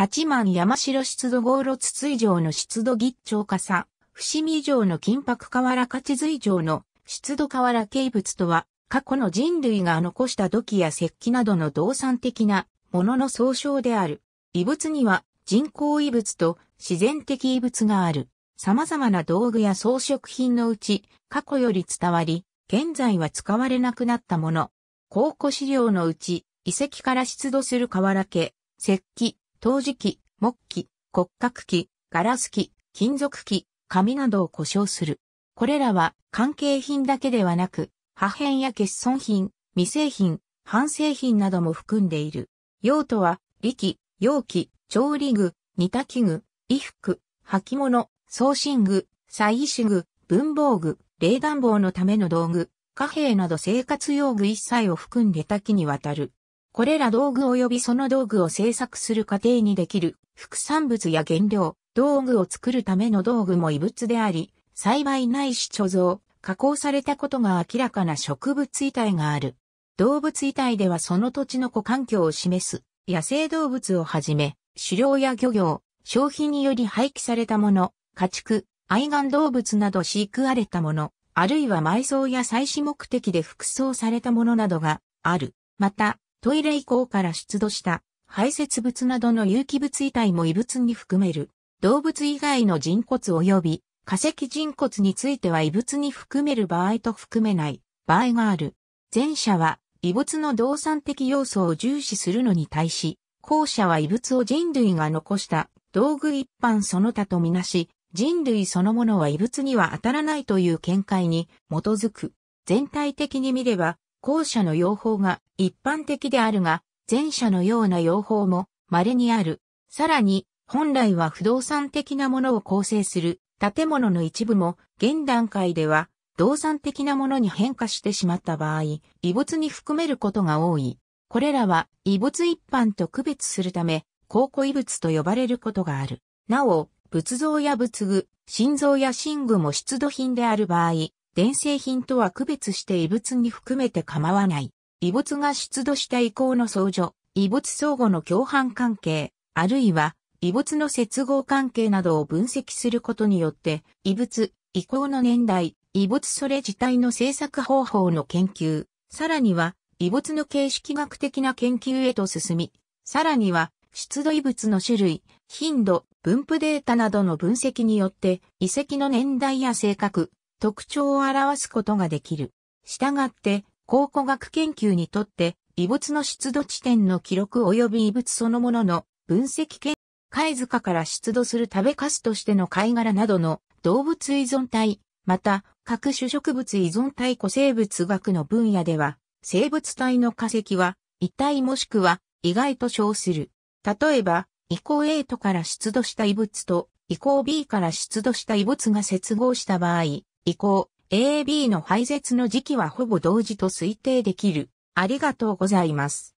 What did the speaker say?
八幡山城湿度豪露筒水城の湿度吉兆化さ、伏見城の金箔瓦勝水城の湿度瓦形物とは、過去の人類が残した土器や石器などの動産的なものの総称である。遺物には人工遺物と自然的遺物がある。様々な道具や装飾品のうち、過去より伝わり、現在は使われなくなったもの。考古資料のうち、遺跡から出土する瓦家、石器、陶磁器、木器、骨格器、ガラス器、金属器、紙などを故障する。これらは関係品だけではなく、破片や欠損品、未製品、半製品なども含んでいる。用途は、力、容器、調理具、煮炊き具、衣服、履物、送信具、採石具、文房具、冷暖房のための道具、貨幣など生活用具一切を含んで多岐にわたる。これら道具及びその道具を製作する過程にできる副産物や原料、道具を作るための道具も異物であり、栽培ないし貯蔵、加工されたことが明らかな植物遺体がある。動物遺体ではその土地の子環境を示す野生動物をはじめ、狩猟や漁業、消費により廃棄されたもの、家畜、愛玩動物など飼育荒れたもの、あるいは埋葬や採取目的で服装されたものなどがある。また、トイレ以降から出土した排泄物などの有機物遺体も異物に含める。動物以外の人骨及び化石人骨については異物に含める場合と含めない場合がある。前者は異物の動産的要素を重視するのに対し、後者は異物を人類が残した道具一般その他とみなし、人類そのものは異物には当たらないという見解に基づく。全体的に見れば、後者の用法が一般的であるが、前者のような用法も稀にある。さらに、本来は不動産的なものを構成する建物の一部も現段階では動産的なものに変化してしまった場合、遺物に含めることが多い。これらは遺物一般と区別するため、考古遺物と呼ばれることがある。なお、仏像や仏具、心臓や寝具も出土品である場合、電製品とは区別して異物に含めて構わない。異物が出土した遺構の相除、異物相互の共犯関係、あるいは異物の接合関係などを分析することによって、異物、遺構の年代、異物それ自体の制作方法の研究、さらには異物の形式学的な研究へと進み、さらには出土異物の種類、頻度、分布データなどの分析によって遺跡の年代や性格、特徴を表すことができる。したがって、考古学研究にとって、遺物の出土地点の記録及び遺物そのものの分析研貝塚から出土する食べかすとしての貝殻などの動物依存体、また各種植物依存体古生物学の分野では、生物体の化石は、遺体もしくは意外と称する。例えば、移行 A とから出土した遺物と、移行 B から出土した遺物が接合した場合、以降、AB の廃絶の時期はほぼ同時と推定できる。ありがとうございます。